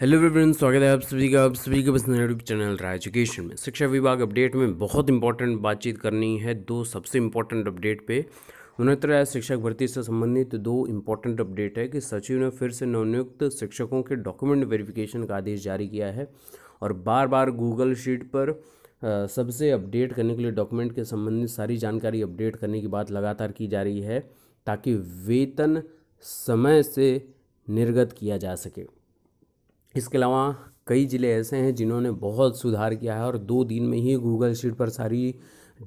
hello everyone स्वागत है आप सभी का आप सभी के बस यूट्यूब चैनल रहा एजुकेशन में शिक्षा विभाग अपडेट में बहुत इंपॉर्टेंट बातचीत करनी है दो सबसे इंपॉर्टेंट अपडेट पे उन्हत्तर राज्य शिक्षक भर्ती से संबंधित दो इंपॉर्टेंट अपडेट है कि सचिव ने फिर से नवनियुक्त शिक्षकों के डॉक्यूमेंट वेरिफिकेशन का आदेश जारी किया है और बार बार गूगल शीट पर सबसे अपडेट करने के लिए डॉक्यूमेंट के संबंधित सारी जानकारी अपडेट करने की बात लगातार की जा रही है ताकि वेतन समय से निर्गत किया जा सके इसके अलावा कई ज़िले ऐसे हैं जिन्होंने बहुत सुधार किया है और दो दिन में ही गूगल शीट पर सारी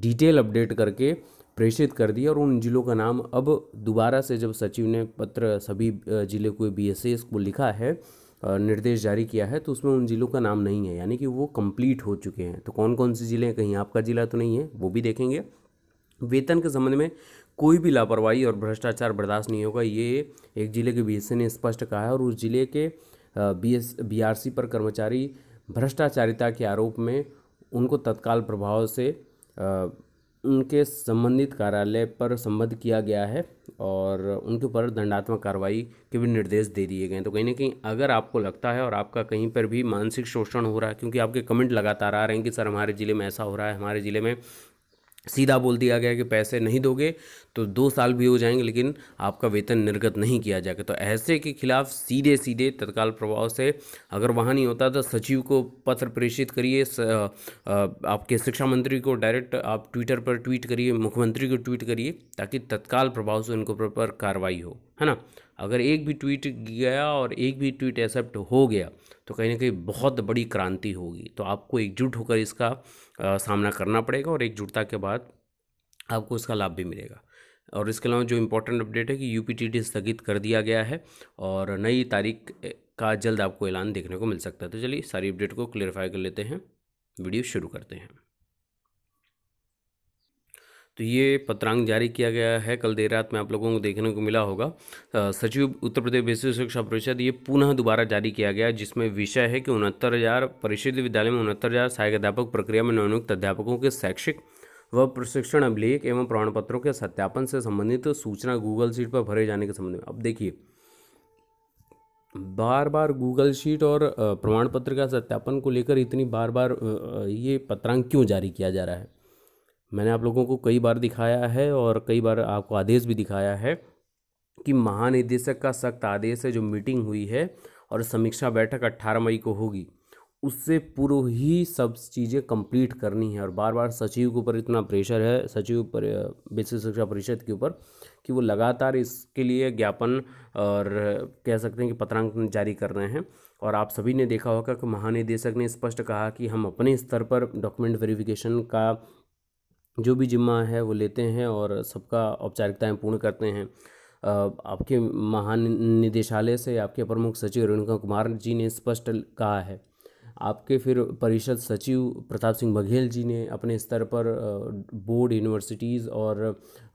डिटेल अपडेट करके प्रेषित कर दिया और उन जिलों का नाम अब दोबारा से जब सचिव ने पत्र सभी जिले को बी को लिखा है निर्देश जारी किया है तो उसमें उन ज़िलों का नाम नहीं है यानी कि वो कंप्लीट हो चुके हैं तो कौन कौन से ज़िले हैं कहीं आपका ज़िला तो नहीं है वो भी देखेंगे वेतन के संबंध में कोई भी लापरवाही और भ्रष्टाचार बर्दाश्त नहीं होगा ये एक ज़िले के बी ने स्पष्ट कहा है और उस ज़िले के B S B R C पर कर्मचारी भ्रष्टाचारिता के आरोप में उनको तत्काल प्रभाव से उनके संबंधित कार्यालय पर संबद्ध किया गया है और उनके ऊपर दंडात्मक कार्रवाई के भी निर्देश दे दिए गए हैं तो कहीं ना कहीं अगर आपको लगता है और आपका कहीं पर भी मानसिक शोषण हो रहा है क्योंकि आपके कमेंट लगातार आ रहे हैं कि सर हमारे ज़िले में ऐसा हो रहा है हमारे ज़िले में सीधा बोल दिया गया कि पैसे नहीं दोगे तो दो साल भी हो जाएंगे लेकिन आपका वेतन निर्गत नहीं किया जाएगा तो ऐसे के खिलाफ सीधे सीधे तत्काल प्रभाव से अगर वहाँ नहीं होता तो सचिव को पत्र प्रेषित करिए आपके शिक्षा मंत्री को डायरेक्ट आप ट्विटर पर ट्वीट करिए मुख्यमंत्री को ट्वीट करिए ताकि तत्काल प्रभाव से उनको प्रॉपर कार्रवाई हो है ना अगर एक भी ट्वीट गया और एक भी ट्वीट एक्सेप्ट हो गया तो कहीं ना कहीं बहुत बड़ी क्रांति होगी तो आपको एकजुट होकर इसका आ, सामना करना पड़ेगा और एकजुटता के बाद आपको इसका लाभ भी मिलेगा और इसके अलावा जो इम्पोर्टेंट अपडेट है कि यू स्थगित कर दिया गया है और नई तारीख का जल्द आपको ऐलान देखने को मिल सकता है तो चलिए सारी अपडेट को क्लियरफाई कर लेते हैं वीडियो शुरू करते हैं तो ये पत्रांग जारी किया गया है कल देर रात में आप लोगों को देखने को मिला होगा सचिव उत्तर प्रदेश विशेष शिक्षा परिषद ये पुनः दोबारा जारी किया गया जिसमें विषय है कि उनहत्तर हज़ार परिषद विद्यालय में उनहत्तर हज़ार सहायक अध्यापक प्रक्रिया में नवनियुक्त अध्यापकों के शैक्षिक व प्रशिक्षण अभिलेख एवं प्रमाण पत्रों के सत्यापन से संबंधित तो सूचना गूगल शीट पर भरे जाने के संबंध में अब देखिए बार बार गूगल शीट और प्रमाण पत्र का सत्यापन को लेकर इतनी बार बार ये पत्रांक क्यों जारी किया जा रहा है मैंने आप लोगों को कई बार दिखाया है और कई बार आपको आदेश भी दिखाया है कि महानिदेशक का सख्त आदेश है जो मीटिंग हुई है और समीक्षा बैठक 18 मई को होगी उससे पूर्व ही सब चीज़ें कंप्लीट करनी है और बार बार सचिव के ऊपर इतना प्रेशर है सचिव पर बेसिक शिक्षा परिषद के ऊपर कि वो लगातार इसके लिए ज्ञापन और कह सकते हैं कि पत्रांकन जारी कर रहे हैं और आप सभी ने देखा होगा कि महानिदेशक ने स्पष्ट कहा कि हम अपने स्तर पर डॉक्यूमेंट वेरिफिकेशन का जो भी जिम्मा है वो लेते हैं और सबका औपचारिकताएं पूर्ण करते हैं आपके महानिदेशालय से आपके प्रमुख सचिव रेणुका कुमार जी ने स्पष्ट कहा है आपके फिर परिषद सचिव प्रताप सिंह बघेल जी ने अपने स्तर पर बोर्ड यूनिवर्सिटीज़ और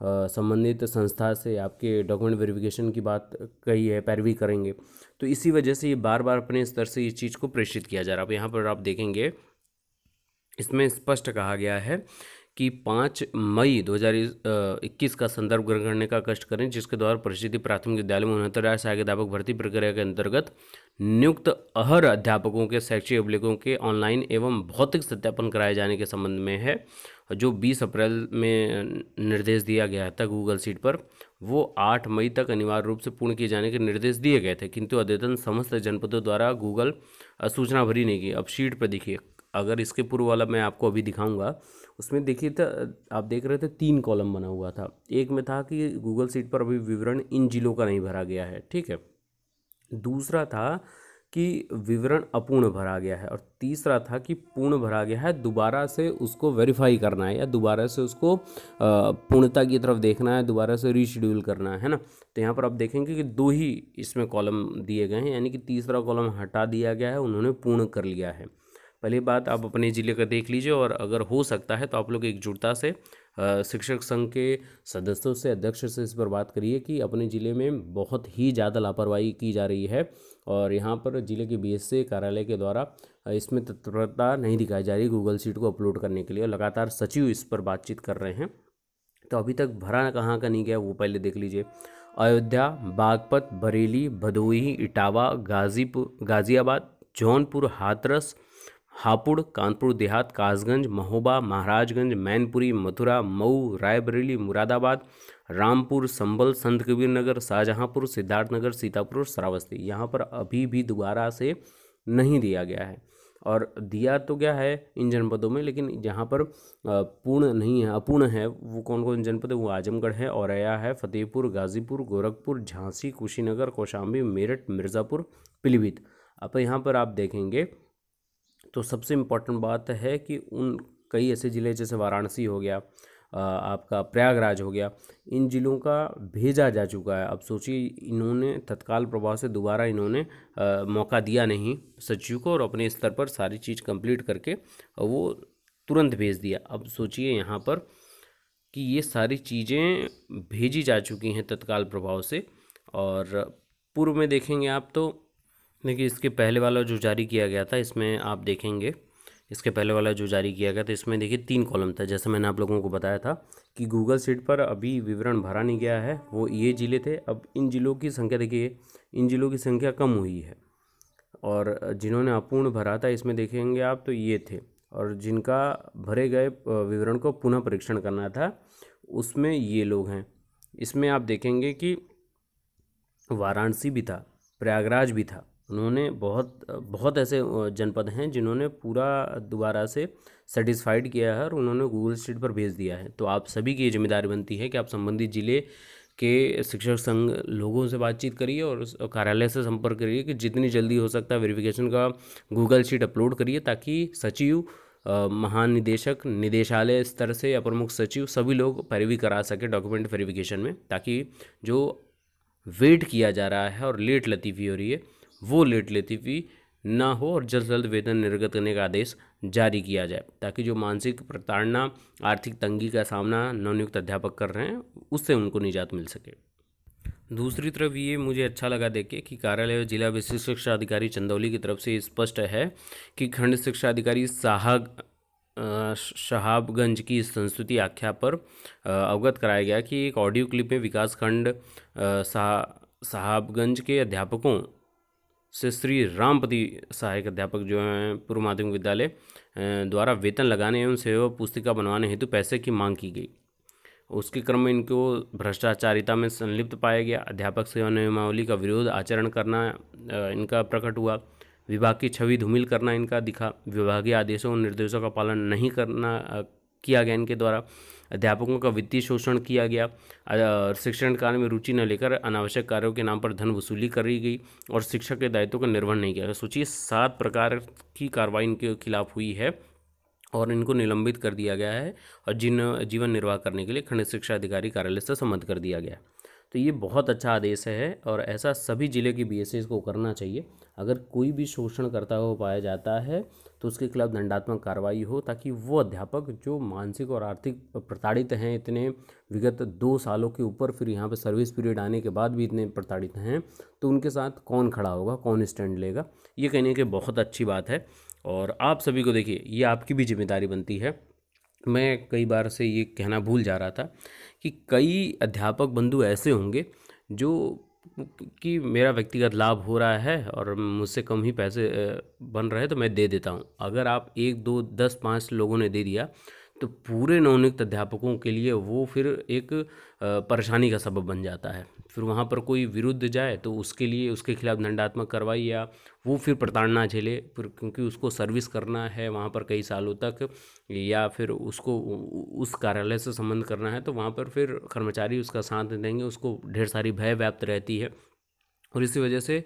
संबंधित संस्था से आपके डॉक्यूमेंट वेरिफिकेशन की बात कही है पैरवी करेंगे तो इसी वजह से ये बार बार अपने स्तर से इस चीज़ को प्रेषित किया जा रहा है अब यहाँ पर आप देखेंगे इसमें स्पष्ट कहा गया है कि पाँच मई 2021 का संदर्भ ग्रहण करने का कष्ट करें जिसके द्वारा प्रसिद्ध प्राथमिक विद्यालय में उनहत्तर सहायक अध्यापक भर्ती प्रक्रिया के अंतर्गत नियुक्त अहर अध्यापकों के शैक्षिक अभिलेखों के ऑनलाइन एवं भौतिक सत्यापन कराए जाने के संबंध में है जो 20 अप्रैल में निर्देश दिया गया था गूगल सीट पर वो 8 मई तक अनिवार्य रूप से पूर्ण किए जाने के निर्देश दिए गए थे किंतु अद्यतन समस्त जनपदों द्वारा गूगल सूचना भरी नहीं की अब शीट पर देखिए अगर इसके पूर्व वाला मैं आपको अभी दिखाऊंगा उसमें देखिए था आप देख रहे थे तीन कॉलम बना हुआ था एक में था कि गूगल सीट पर अभी विवरण इन जिलों का नहीं भरा गया है ठीक है दूसरा था कि विवरण अपूर्ण भरा गया है और तीसरा था कि पूर्ण भरा गया है दोबारा से उसको वेरीफाई करना है या दोबारा से उसको पूर्णता की तरफ देखना है दोबारा से रीशेड्यूल करना है ना तो यहाँ पर आप देखेंगे कि दो ही इसमें कॉलम दिए गए हैं यानी कि तीसरा कॉलम हटा दिया गया है उन्होंने पूर्ण कर लिया है पहली बात आप अपने ज़िले का देख लीजिए और अगर हो सकता है तो आप लोग एकजुटता से शिक्षक संघ के सदस्यों से अध्यक्ष से इस पर बात करिए कि अपने ज़िले में बहुत ही ज़्यादा लापरवाही की जा रही है और यहाँ पर ज़िले के बीएससी कार्यालय के द्वारा इसमें तत्परता नहीं दिखाई जा रही गूगल सीट को अपलोड करने के लिए लगातार सचिव इस पर बातचीत कर रहे हैं तो अभी तक भरा कहाँ का नहीं गया वो पहले देख लीजिए अयोध्या बागपत बरेली भदोही इटावा गाजीपुर गाज़ियाबाद जौनपुर हाथरस हापुड़ कानपुर देहात कासगंज महोबा महाराजगंज मैनपुरी मथुरा मऊ रायबरेली मुरादाबाद रामपुर संबल संत कबीर नगर शाहजहाँपुर सिद्धार्थनगर सीतापुर और श्रावस्ती यहाँ पर अभी भी दोबारा से नहीं दिया गया है और दिया तो गया है इन जनपदों में लेकिन यहाँ पर पूर्ण नहीं है अपूर्ण है वो कौन कौन जनपद है वो आजमगढ़ है औरैया है फतेहपुर गाजीपुर गोरखपुर झांसी कुशीनगर कौशाम्बी मेरठ मिर्ज़ापुर पीलीभीत अब यहाँ पर आप देखेंगे तो सबसे इम्पोर्टेंट बात है कि उन कई ऐसे ज़िले जैसे वाराणसी हो गया आपका प्रयागराज हो गया इन ज़िलों का भेजा जा चुका है अब सोचिए इन्होंने तत्काल प्रभाव से दोबारा इन्होंने आ, मौका दिया नहीं सचिव को और अपने स्तर पर सारी चीज़ कंप्लीट करके वो तुरंत भेज दिया अब सोचिए यहाँ पर कि ये सारी चीज़ें भेजी जा चुकी हैं तत्काल प्रभाव से और पूर्व में देखेंगे आप तो देखिए इसके पहले वाला जो जारी किया गया था इसमें आप देखेंगे इसके पहले वाला जो जारी किया गया था इसमें देखिए तीन कॉलम था जैसे मैंने आप लोगों को बताया था कि गूगल सीट पर अभी विवरण भरा नहीं गया है वो ये ज़िले थे अब इन ज़िलों की संख्या देखिए इन ज़िलों की संख्या कम हुई है और जिन्होंने अपूर्ण भरा था इसमें देखेंगे आप तो ये थे और जिनका भरे गए विवरण को पुनः परीक्षण करना था उसमें ये लोग हैं इसमें आप देखेंगे कि वाराणसी भी था प्रयागराज भी था उन्होंने बहुत बहुत ऐसे जनपद हैं जिन्होंने पूरा दोबारा से सेटिस्फाइड किया है और उन्होंने गूगल स्ट्रीट पर भेज दिया है तो आप सभी की जिम्मेदारी बनती है कि आप संबंधित ज़िले के शिक्षक संघ लोगों से बातचीत करिए और कार्यालय से संपर्क करिए कि जितनी जल्दी हो सकता है वेरिफिकेशन का गूगल शीट अपलोड करिए ताकि सचिव महानिदेशक निदेशालय स्तर से या प्रमुख सचिव सभी लोग पैरवी करा सके डॉक्यूमेंट वेरिफिकेशन में ताकि जो वेट किया जा रहा है और लेट लतीफ़ी हो रही है वो लेट लेती ना हो और जल्द जल्द वेतन निर्गत करने का आदेश जारी किया जाए ताकि जो मानसिक प्रताड़ना आर्थिक तंगी का सामना नवनियुक्त अध्यापक कर रहे हैं उससे उनको निजात मिल सके दूसरी तरफ ये मुझे अच्छा लगा देखे कि कार्यालय जिला विशिष्ट शिक्षा अधिकारी चंदौली की तरफ से स्पष्ट है कि खंड शिक्षा अधिकारी साहग शहाबगंज की संस्कृति आख्या पर अवगत कराया गया कि एक ऑडियो क्लिप में विकासखंड साहबगंज के अध्यापकों से श्री रामपति सहायक अध्यापक जो हैं पूर्व माध्यमिक विद्यालय द्वारा वेतन लगाने एवं सेवा पुस्तिका बनवाने हेतु पैसे की मांग की गई उसके क्रम में इनको भ्रष्टाचारिता में संलिप्त पाया गया अध्यापक सेवा नियमावली का विरोध आचरण करना इनका प्रकट हुआ विभाग की छवि धूमिल करना इनका दिखा विभागीय आदेशों और निर्देशों का पालन नहीं करना किया गया इनके द्वारा अध्यापकों का वित्तीय शोषण किया गया शिक्षण कार्य में रुचि न लेकर अनावश्यक कार्यों के नाम पर धन वसूली करी गई और शिक्षक के दायित्व का निर्वहन नहीं किया गया सोचिए सात प्रकार की कार्रवाई इनके खिलाफ हुई है और इनको निलंबित कर दिया गया है और जिन जीवन निर्वाह करने के लिए खंड शिक्षा अधिकारी कार्यालय से संबद्ध कर दिया गया है तो ये बहुत अच्छा आदेश है और ऐसा सभी ज़िले के बी को करना चाहिए अगर कोई भी शोषण करता हुआ पाया जाता है तो उसके खिलाफ दंडात्मक कार्रवाई हो ताकि वो अध्यापक जो मानसिक और आर्थिक प्रताड़ित हैं इतने विगत दो सालों के ऊपर फिर यहाँ पर सर्विस पीरियड आने के बाद भी इतने प्रताड़ित हैं तो उनके साथ कौन खड़ा होगा कौन स्टैंड लेगा ये कहने की बहुत अच्छी बात है और आप सभी को देखिए ये आपकी भी जिम्मेदारी बनती है मैं कई बार से ये कहना भूल जा रहा था कि कई अध्यापक बंधु ऐसे होंगे जो कि मेरा व्यक्तिगत लाभ हो रहा है और मुझसे कम ही पैसे बन रहे तो मैं दे देता हूँ अगर आप एक दो दस पाँच लोगों ने दे दिया तो पूरे नवनियुक्त अध्यापकों के लिए वो फिर एक परेशानी का सबब बन जाता है फिर वहाँ पर कोई विरुद्ध जाए तो उसके लिए उसके खिलाफ़ दंडात्मक कार्रवाई या वो फिर प्रताड़ना झेले फिर क्योंकि उसको सर्विस करना है वहाँ पर कई सालों तक या फिर उसको उस कार्यालय से संबंध करना है तो वहाँ पर फिर कर्मचारी उसका साथ देंगे उसको ढेर सारी भय व्याप्त रहती है और इसी वजह से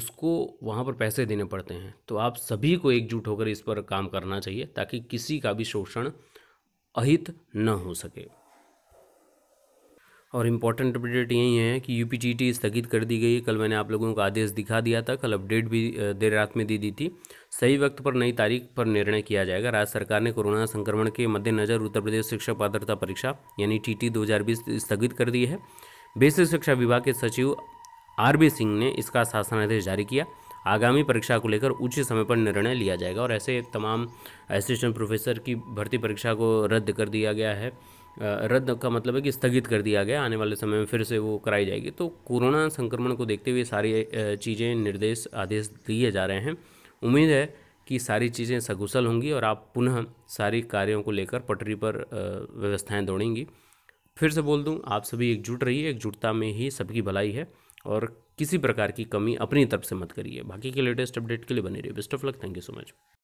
उसको वहाँ पर पैसे देने पड़ते हैं तो आप सभी को एकजुट होकर इस पर काम करना चाहिए ताकि किसी का भी शोषण अहित न हो सके और इम्पॉर्टेंट अपडेट यही है कि यू पी स्थगित कर दी गई है कल मैंने आप लोगों को आदेश दिखा दिया था कल अपडेट भी देर रात में दे दी थी सही वक्त पर नई तारीख पर निर्णय किया जाएगा राज्य सरकार ने कोरोना संक्रमण के मद्देनज़र उत्तर प्रदेश शिक्षा पात्रता परीक्षा यानी टी टी स्थगित कर दी है बेसिक शिक्षा विभाग के सचिव आर बी सिंह ने इसका शासनादेश जारी किया आगामी परीक्षा को लेकर उचित समय पर निर्णय लिया जाएगा और ऐसे तमाम असिस्टेंट प्रोफेसर की भर्ती परीक्षा को रद्द कर दिया गया है रद्द का मतलब है कि स्थगित कर दिया गया आने वाले समय में फिर से वो कराई जाएगी तो कोरोना संक्रमण को देखते हुए सारी चीज़ें निर्देश आदेश दिए जा रहे हैं उम्मीद है कि सारी चीज़ें सकुशल होंगी और आप पुनः सारी कार्यों को लेकर पटरी पर व्यवस्थाएं दौड़ेंगी फिर से बोल दूं आप सभी एकजुट रहिए एकजुटता में ही सबकी भलाई है और किसी प्रकार की कमी अपनी तरफ से मत करिए बाकी के लेटेस्ट अपडेट के लिए बने रहिए best of luck thank you so much